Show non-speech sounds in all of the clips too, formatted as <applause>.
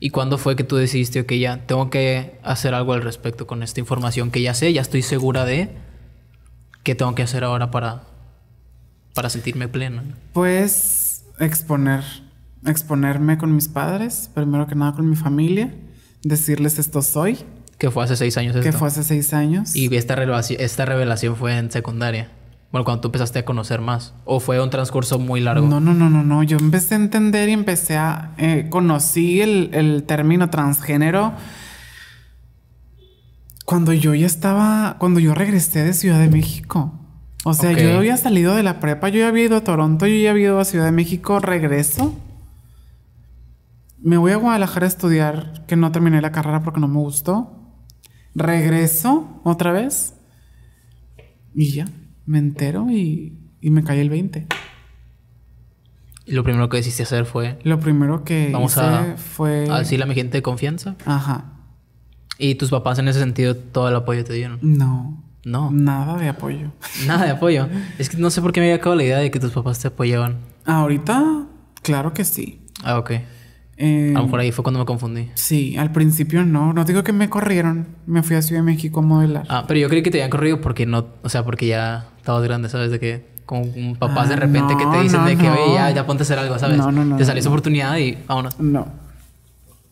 ¿Y cuándo fue que tú decidiste, que ya tengo que hacer algo al respecto con esta información que ya sé, ya estoy segura de qué tengo que hacer ahora para, para sentirme plena? Pues exponer, exponerme con mis padres, primero que nada con mi familia, decirles esto soy. Que fue hace seis años. Que fue hace seis años. Y esta esta revelación fue en secundaria. Bueno, cuando tú empezaste a conocer más. ¿O fue un transcurso muy largo? No, no, no, no, no. Yo empecé a entender y empecé a... Eh, conocí el, término transgénero cuando yo ya estaba... Cuando yo regresé de Ciudad de México. O sea, yo había salido de la prepa, yo ya había ido a Toronto, yo ya había ido a Ciudad de México, regreso. Me voy a Guadalajara a estudiar, que no terminé la carrera porque no me gustó. Regreso otra vez. Y ya me entero y, y me caí el 20. ¿Y lo primero que decidiste hacer fue...? Lo primero que vamos hice a, fue... A decirle a mi gente de confianza. Ajá. ¿Y tus papás en ese sentido todo el apoyo te dieron? No. No. Nada de apoyo. Nada de apoyo. <laughs> es que no sé por qué me había acabado la idea de que tus papás te apoyaban. Ahorita, claro que sí. Ah, ok. Eh, a lo eh, mejor ahí fue cuando me confundí. Sí, al principio no. No digo que me corrieron. Me fui a Ciudad de México a modelar. Ah, pero yo creí que te habían corrido porque no... O sea, porque ya estabas grande, ¿sabes? De que con papás ah, de repente que te dicen de que, ve ya, ponte a hacer algo, ¿sabes? No, no, no. Te salió esa oportunidad y vámonos. No.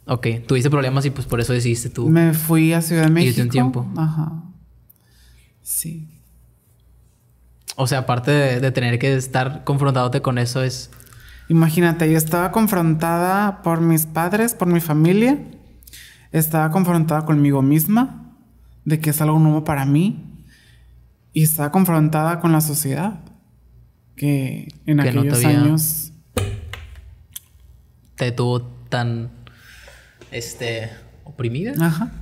Ok, tuviste problemas y pues por eso decidiste tú. Me fui a Ciudad de México. Y un tiempo. Ajá. Sí. O sea, aparte de, tener que estar confrontándote con eso es... Imagínate, yo estaba confrontada por mis padres, por mi familia. Estaba confrontada conmigo misma, de que es algo nuevo para mí y está confrontada con la sociedad que en aquellos años te tuvo tan este oprimida. Ajá.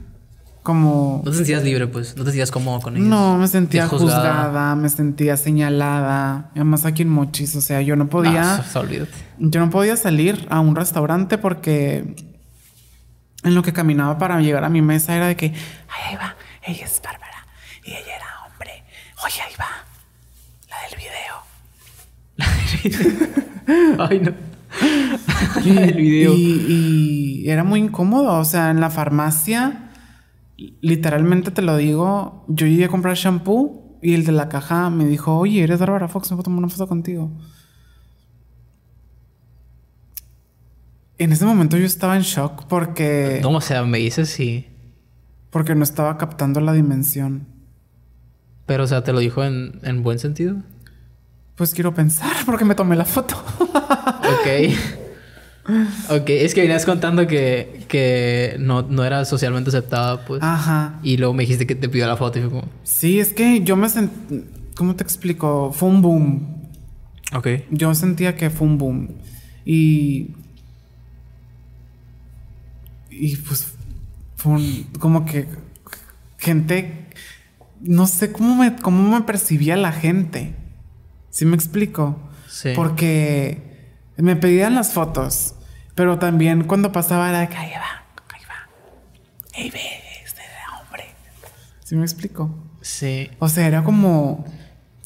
Como no te sentías libre, pues, no te sentías cómodo con ellos. No, me sentía juzgada. me sentía señalada. Además aquí en Mochis, o sea, yo no podía ah, Yo no podía salir a un restaurante porque en lo que caminaba para llegar a mi mesa era de que, ahí va, ella es Bárbara y ella era Oye, ahí va. La del video. La del video. <laughs> Ay, no. Y, <laughs> la del video. Y, era muy incómodo. O sea, en la farmacia, literalmente te lo digo, yo llegué a comprar shampoo y el de la caja me dijo, oye, eres Bárbara Fox, me puedo tomar una foto contigo. En ese momento yo estaba en shock porque... ¿Cómo sea, me dice sí. Porque no estaba captando la dimensión. Pero, o sea, ¿te lo dijo en, buen sentido? Pues quiero pensar <laughs> porque me tomé la foto. ok. <laughs> Ok, es que venías contando que, que no, no, era socialmente aceptada, pues. Ajá. Y luego me dijiste que te pidió la foto y fue como... Sí, es que yo me sentí... ¿Cómo te explico? Fue un boom. Ok. Yo sentía que fue un boom. Y... Y pues... Fue Como que... Gente no sé cómo me, cómo me percibía la gente. ¿Sí me explico? Sí. Porque me pedían las fotos, pero también cuando pasaba era de que ahí va, ahí este hombre. ¿Sí me explico? Sí. O sea, era como.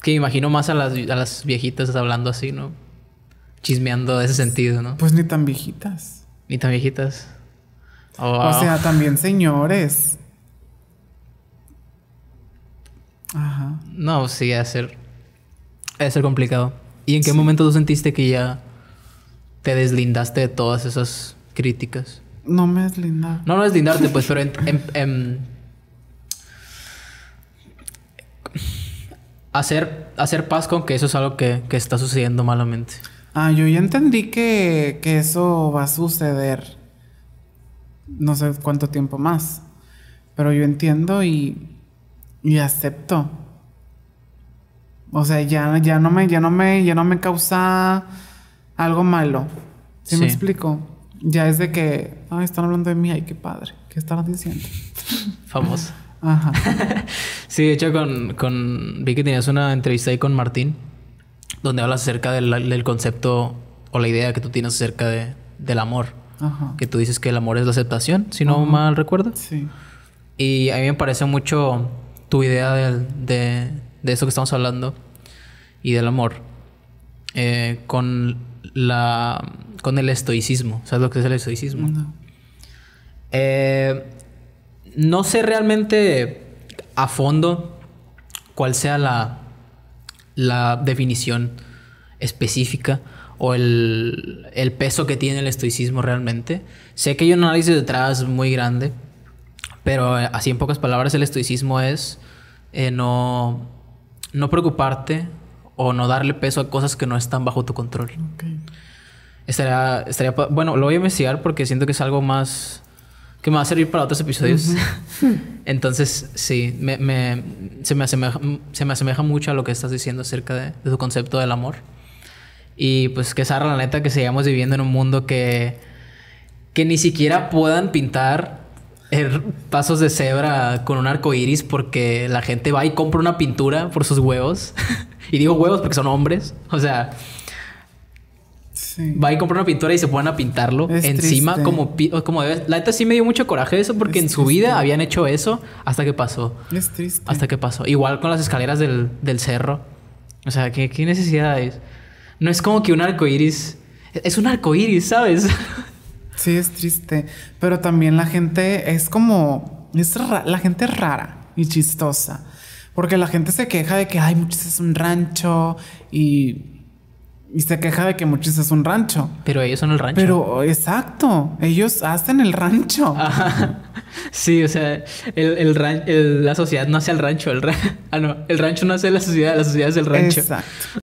Que imagino más a las, a las viejitas hablando así, ¿no? Chismeando de ese sentido, ¿no? Pues ni tan viejitas. Ni tan viejitas. O sea, oh. también señores. Ajá. No, sí, es ser. complicado. ¿Y en qué momento tú sentiste que ya te deslindaste de todas esas críticas? No me deslindar. No, no deslindarte, pues, pero <laughs> en, hacer, hacer paz con que eso es algo que, está sucediendo malamente. Ah, yo ya entendí que, que, eso va a suceder no sé cuánto tiempo más. Pero yo entiendo y y acepto. O sea, ya, ya no me, ya no me, ya no me causa algo malo. ¿Sí, me explico? Ya es de que, ay, están hablando de mí, ay, qué padre. ¿Qué están diciendo? <laughs> Famoso. Ajá. <laughs> sí, de hecho, con, con, vi que tenías una entrevista ahí con Martín, donde hablas acerca del, concepto o la idea que tú tienes acerca de, del amor. Ajá. Que tú dices que el amor es la aceptación, si no mal recuerdo. Sí. Y a mí me parece mucho tu idea de, de, eso que estamos hablando y del amor eh, con, la, con el estoicismo. ¿Sabes lo que es el estoicismo? No. Eh, no sé realmente a fondo cuál sea la, la definición específica o el, el, peso que tiene el estoicismo realmente. Sé que hay un análisis detrás muy grande pero eh, así en pocas palabras, el estoicismo es eh, no, no preocuparte o no darle peso a cosas que no están bajo tu control. Estaría, bueno, lo voy a investigar porque siento que es algo más que me va a servir para otros episodios. <laughs> Entonces, sí, me, se, me asemeja, se me asemeja mucho a lo que estás diciendo acerca de, tu concepto del amor. Y pues que sea la neta que sigamos viviendo en un mundo que, que ni siquiera puedan pintar Er, pasos de cebra con un arco iris porque la gente va y compra una pintura por sus huevos. <laughs> y digo huevos porque son hombres. O sea, sí. va y compra una pintura y se ponen a pintarlo encima como, como La neta sí me dio mucho coraje eso porque en su vida habían hecho eso hasta que pasó. Es triste. Hasta que pasó. Igual con las escaleras del, del cerro. O sea, ¿qué, qué necesidad es? No es como que un arco iris. Es un arco iris, ¿sabes? <laughs> Sí, es triste. Pero también la gente es como. Es la gente es rara y chistosa. Porque la gente se queja de que, hay muchos es un rancho y. se queja de que muchos es un rancho. Pero ellos son el rancho. Pero, exacto. Ellos hacen el rancho. Sí, o sea, el, el, la sociedad no hace el rancho. El <laughs> ah, no. El rancho no hace la sociedad, la sociedad es el rancho. Exacto.